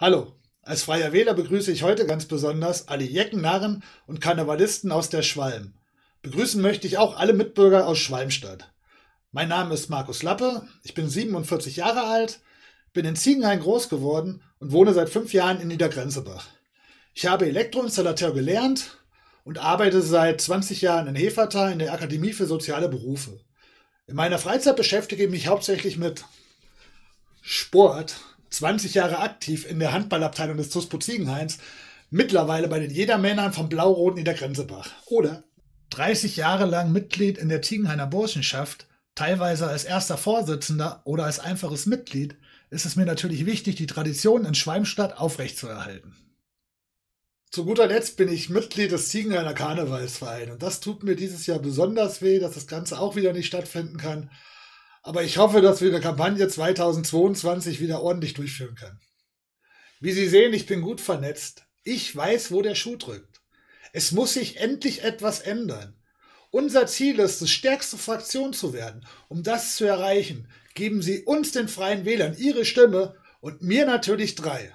Hallo, als freier Wähler begrüße ich heute ganz besonders alle Jeckennarren und Karnevalisten aus der Schwalm. Begrüßen möchte ich auch alle Mitbürger aus Schwalmstadt. Mein Name ist Markus Lappe, ich bin 47 Jahre alt, bin in Ziegenhain groß geworden und wohne seit fünf Jahren in Niedergrenzebach. Ich habe Elektroinstallateur gelernt und arbeite seit 20 Jahren in Hefertal in der Akademie für soziale Berufe. In meiner Freizeit beschäftige ich mich hauptsächlich mit Sport, 20 Jahre aktiv in der Handballabteilung des Tuspo Ziegenhains, mittlerweile bei den Jedermännern vom Blau-Roten in der Grenzebach. Oder 30 Jahre lang Mitglied in der Ziegenhainer Burschenschaft, teilweise als erster Vorsitzender oder als einfaches Mitglied, ist es mir natürlich wichtig, die Tradition in Schweimstadt aufrechtzuerhalten. Zu guter Letzt bin ich Mitglied des Ziegenhainer Karnevalsvereins und das tut mir dieses Jahr besonders weh, dass das Ganze auch wieder nicht stattfinden kann. Aber ich hoffe, dass wir die Kampagne 2022 wieder ordentlich durchführen können. Wie Sie sehen, ich bin gut vernetzt. Ich weiß, wo der Schuh drückt. Es muss sich endlich etwas ändern. Unser Ziel ist es, stärkste Fraktion zu werden. Um das zu erreichen, geben Sie uns den freien Wählern Ihre Stimme und mir natürlich drei.